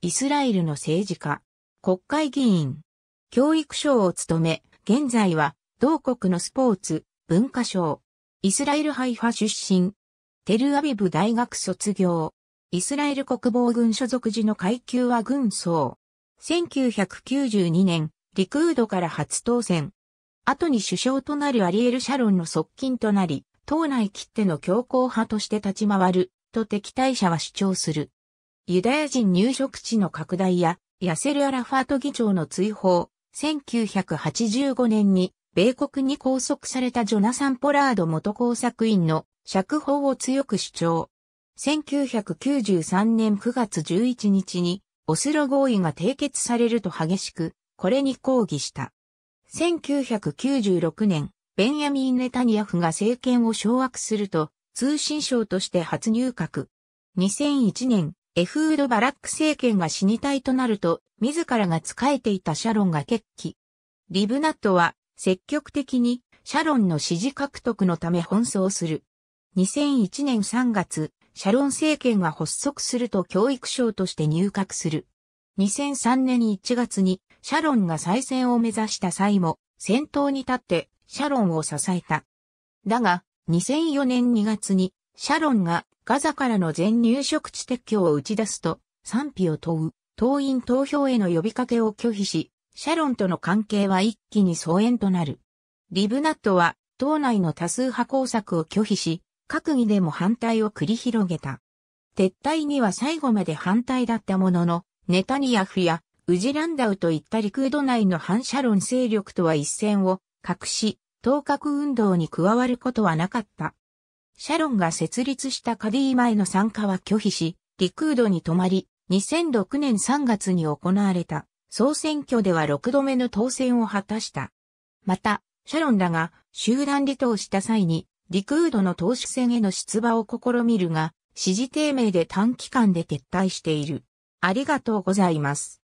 イスラエルの政治家、国会議員、教育省を務め、現在は同国のスポーツ、文化省、イスラエルハイファ出身、テルアビブ大学卒業、イスラエル国防軍所属時の階級は軍曹。1992年、リクードから初当選。後に首相となるアリエル・シャロンの側近となり、党内切手の強硬派として立ち回る、と敵対者は主張する。ユダヤ人入植地の拡大や、ヤセル・アラファート議長の追放、1985年に、米国に拘束されたジョナサン・ポラード元工作員の釈放を強く主張。1993年9月11日に、オスロ合意が締結されると激しく、これに抗議した。1996年、ベンヤミン・ネタニヤフが政権を掌握すると、通信省として初入閣。2001年、エフード・バラック政権が死にたいとなると、自らが仕えていたシャロンが決起。リブナットは、積極的に、シャロンの支持獲得のため奔走する。2001年3月、シャロン政権が発足すると教育省として入閣する。2003年1月に、シャロンが再選を目指した際も、先頭に立って、シャロンを支えた。だが、2004年2月に、シャロンがガザからの全入植地撤去を打ち出すと、賛否を問う、党員投票への呼びかけを拒否し、シャロンとの関係は一気に疎遠となる。リブナットは、党内の多数派工作を拒否し、閣議でも反対を繰り広げた。撤退には最後まで反対だったものの、ネタニヤフやウジランダウといったリクード内の反ロ論勢力とは一線を隠し、当確運動に加わることはなかった。シャロンが設立したカディ前の参加は拒否し、リクードに泊まり、2006年3月に行われた総選挙では6度目の当選を果たした。また、シャロンらが集団離党した際に、リクードの党首選への出馬を試みるが、支持低迷で短期間で撤退している。ありがとうございます。